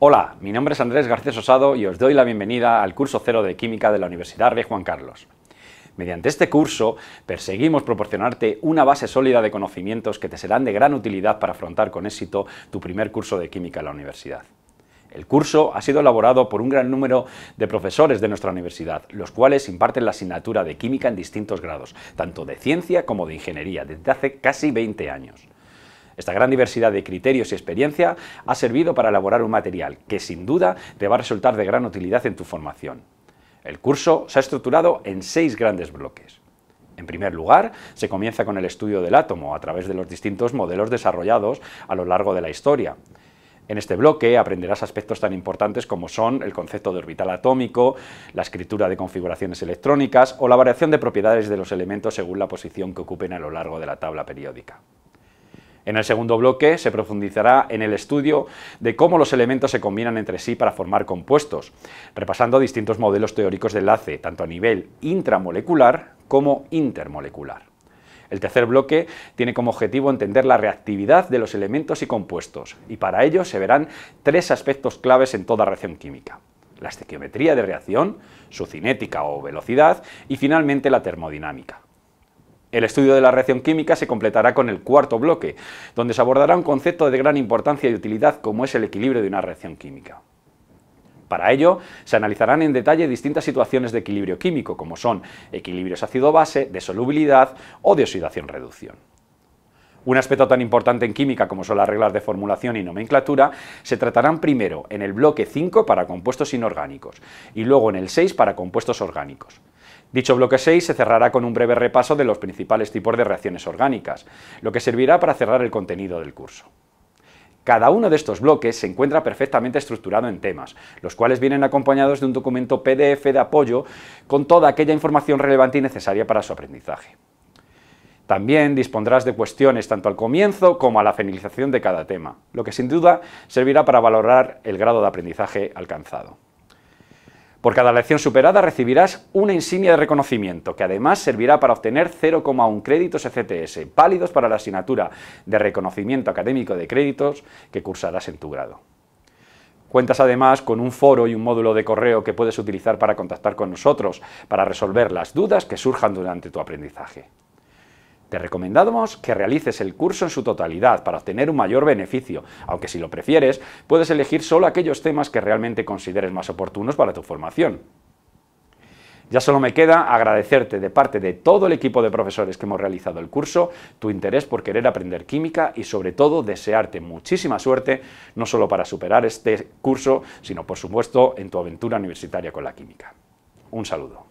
Hola, mi nombre es Andrés Garcés Osado y os doy la bienvenida al curso cero de Química de la Universidad de Juan Carlos. Mediante este curso perseguimos proporcionarte una base sólida de conocimientos que te serán de gran utilidad para afrontar con éxito tu primer curso de Química en la universidad. El curso ha sido elaborado por un gran número de profesores de nuestra universidad, los cuales imparten la asignatura de química en distintos grados, tanto de ciencia como de ingeniería, desde hace casi 20 años. Esta gran diversidad de criterios y experiencia ha servido para elaborar un material que sin duda te va a resultar de gran utilidad en tu formación. El curso se ha estructurado en seis grandes bloques. En primer lugar, se comienza con el estudio del átomo a través de los distintos modelos desarrollados a lo largo de la historia. En este bloque aprenderás aspectos tan importantes como son el concepto de orbital atómico, la escritura de configuraciones electrónicas o la variación de propiedades de los elementos según la posición que ocupen a lo largo de la tabla periódica. En el segundo bloque se profundizará en el estudio de cómo los elementos se combinan entre sí para formar compuestos, repasando distintos modelos teóricos de enlace, tanto a nivel intramolecular como intermolecular. El tercer bloque tiene como objetivo entender la reactividad de los elementos y compuestos, y para ello se verán tres aspectos claves en toda reacción química la estequiometría de reacción, su cinética o velocidad y finalmente la termodinámica. El estudio de la reacción química se completará con el cuarto bloque, donde se abordará un concepto de gran importancia y utilidad como es el equilibrio de una reacción química. Para ello, se analizarán en detalle distintas situaciones de equilibrio químico, como son equilibrios ácido-base, de solubilidad o de oxidación-reducción. Un aspecto tan importante en química como son las reglas de formulación y nomenclatura se tratarán primero en el bloque 5 para compuestos inorgánicos y luego en el 6 para compuestos orgánicos. Dicho bloque 6 se cerrará con un breve repaso de los principales tipos de reacciones orgánicas, lo que servirá para cerrar el contenido del curso. Cada uno de estos bloques se encuentra perfectamente estructurado en temas, los cuales vienen acompañados de un documento PDF de apoyo con toda aquella información relevante y necesaria para su aprendizaje. También dispondrás de cuestiones tanto al comienzo como a la finalización de cada tema, lo que sin duda servirá para valorar el grado de aprendizaje alcanzado. Por cada lección superada recibirás una insignia de reconocimiento, que además servirá para obtener 0,1 créditos ECTS, válidos para la asignatura de reconocimiento académico de créditos que cursarás en tu grado. Cuentas además con un foro y un módulo de correo que puedes utilizar para contactar con nosotros, para resolver las dudas que surjan durante tu aprendizaje. Te recomendamos que realices el curso en su totalidad para obtener un mayor beneficio, aunque si lo prefieres, puedes elegir solo aquellos temas que realmente consideres más oportunos para tu formación. Ya solo me queda agradecerte de parte de todo el equipo de profesores que hemos realizado el curso tu interés por querer aprender química y sobre todo desearte muchísima suerte, no solo para superar este curso, sino por supuesto en tu aventura universitaria con la química. Un saludo.